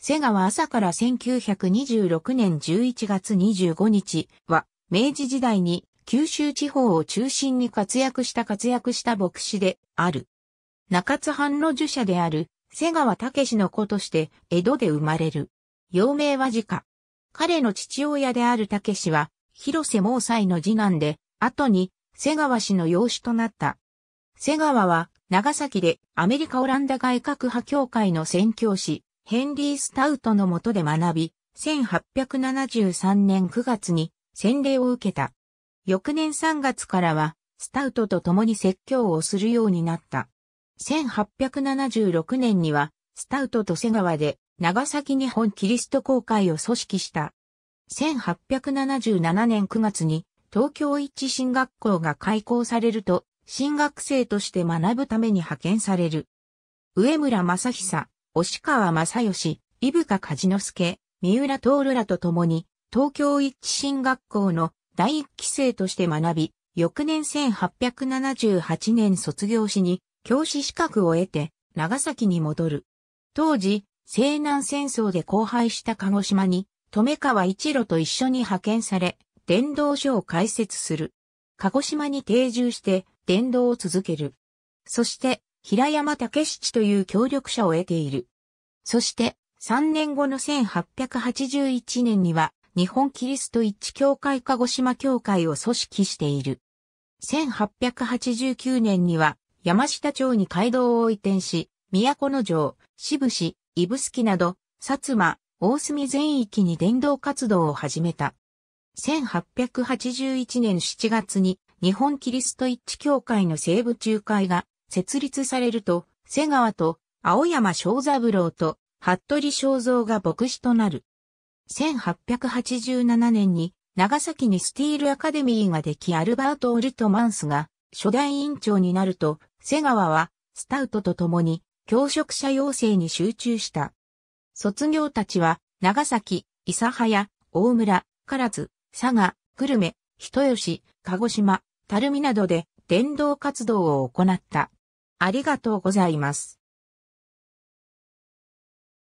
瀬川朝から1926年11月25日は、明治時代に九州地方を中心に活躍した活躍した牧師である。中津藩の儒者である瀬川武の子として江戸で生まれる。幼名は自家。彼の父親である武は、広瀬毛斎の次男で、後に瀬川氏の養子となった。瀬川は長崎でアメリカオランダ外郭派協会の宣教師、ヘンリー・スタウトの下で学び、1873年9月に洗礼を受けた。翌年3月からは、スタウトと共に説教をするようになった。1876年には、スタウトと瀬川で、長崎日本キリスト公会を組織した。1877年9月に、東京一新学校が開校されると、新学生として学ぶために派遣される。上村正久、押川正義、伊深梶之助、三浦徹らと共に、東京一致進学校の第一期生として学び、翌年1878年卒業しに、教師資格を得て、長崎に戻る。当時、西南戦争で荒廃した鹿児島に、留川一路と一緒に派遣され、伝道所を開設する。鹿児島に定住して、伝道を続ける。そして、平山武七という協力者を得ている。そして、3年後の1881年には、日本キリスト一致協会鹿児島協会を組織している。1889年には、山下町に街道を移転し、都城、渋市、指きなど、薩摩、大隅全域に伝道活動を始めた。1881年7月に日本キリスト一致協会の西部仲介が設立されると、瀬川と青山正三郎と服部正三が牧師となる。1887年に長崎にスティールアカデミーができアルバート・オルトマンスが初代委員長になると、瀬川はスタウトと共に教職者養成に集中した。卒業たちは長崎、諫早、大村、唐津、佐賀、久留米、人吉、鹿児島、垂水などで伝道活動を行った。ありがとうございます。